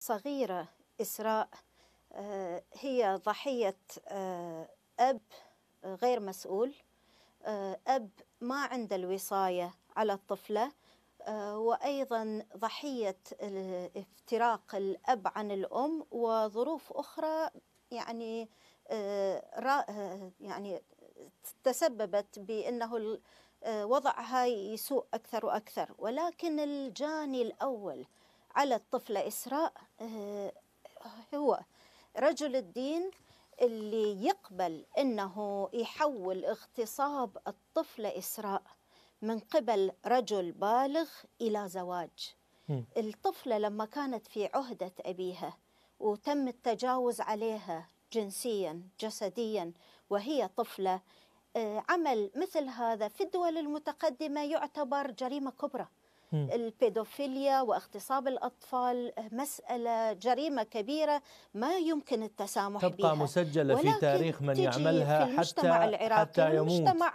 صغيرة إسراء آه، هي ضحية آه، أب غير مسؤول آه، أب ما عنده الوصاية على الطفلة وأيضا ضحية افتراق الأب عن الأم وظروف أخرى يعني يعني تسببت بأنه وضعها يسوء أكثر وأكثر ولكن الجاني الأول على الطفلة إسراء آه، هو رجل الدين اللي يقبل أنه يحول اغتصاب الطفلة إسراء من قبل رجل بالغ إلى زواج الطفلة لما كانت في عهدة أبيها وتم التجاوز عليها جنسيا جسديا وهي طفلة آه، عمل مثل هذا في الدول المتقدمة يعتبر جريمة كبرى البيدوفيليا واغتصاب الأطفال مسألة جريمة كبيرة ما يمكن التسامح تبقى بها مسجلة في تاريخ من يعملها في المجتمع حتى, العراقي حتى يموت المجتمع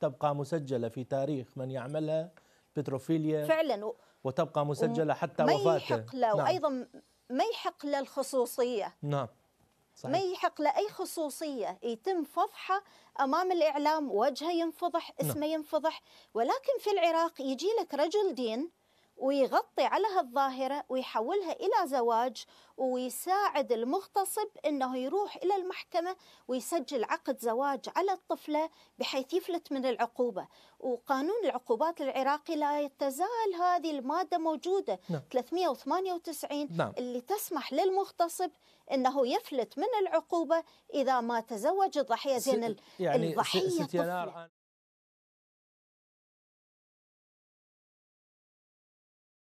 تبقى مسجلة في تاريخ من يعملها بتروفيليا فعلا وتبقى مسجلة حتى وفاته ما يحق له نعم. وأيضا ما يحق له الخصوصية نعم صحيح. ما يحق لأي خصوصية يتم فضحه أمام الإعلام وجهه ينفضح نعم. اسمه ينفضح ولكن في العراق يجي لك رجل دين ويغطي على هالظاهرة ويحولها إلى زواج ويساعد المغتصب أنه يروح إلى المحكمة ويسجل عقد زواج على الطفلة بحيث يفلت من العقوبة وقانون العقوبات العراقي لا تزال هذه المادة موجودة نعم. 398 نعم. اللي تسمح للمغتصب أنه يفلت من العقوبة إذا ما تزوج الضحية زين يعني الضحية